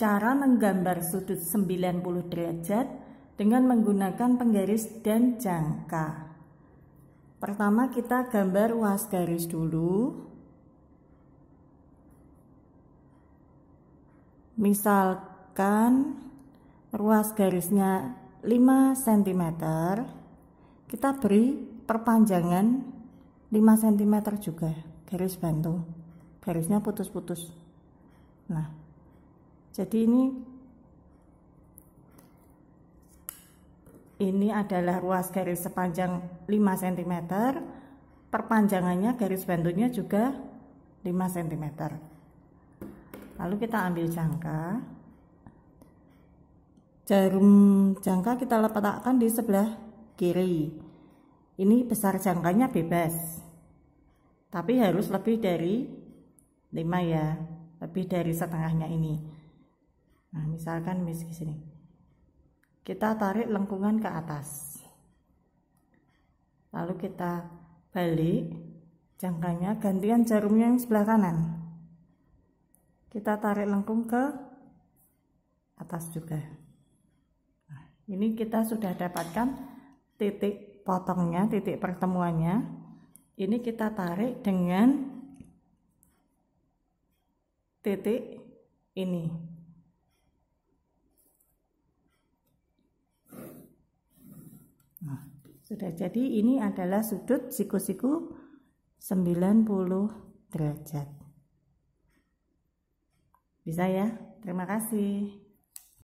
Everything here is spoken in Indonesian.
Cara menggambar sudut 90 derajat dengan menggunakan penggaris dan jangka. Pertama kita gambar ruas garis dulu. Misalkan ruas garisnya 5 cm, kita beri perpanjangan 5 cm juga garis bantu. Garisnya putus-putus. Nah, jadi ini ini adalah ruas garis sepanjang 5 cm perpanjangannya garis bantunya juga 5 cm lalu kita ambil jangka jarum jangka kita letakkan di sebelah kiri ini besar jangkanya bebas tapi harus lebih dari 5 ya lebih dari setengahnya ini Nah, misalkan misi di sini. Kita tarik lengkungan ke atas. Lalu kita balik jangkanya gantian jarumnya yang sebelah kanan. Kita tarik lengkung ke atas juga. Nah, ini kita sudah dapatkan titik potongnya, titik pertemuannya. Ini kita tarik dengan titik ini sudah jadi ini adalah sudut siku-siku 90 derajat. Bisa ya? Terima kasih.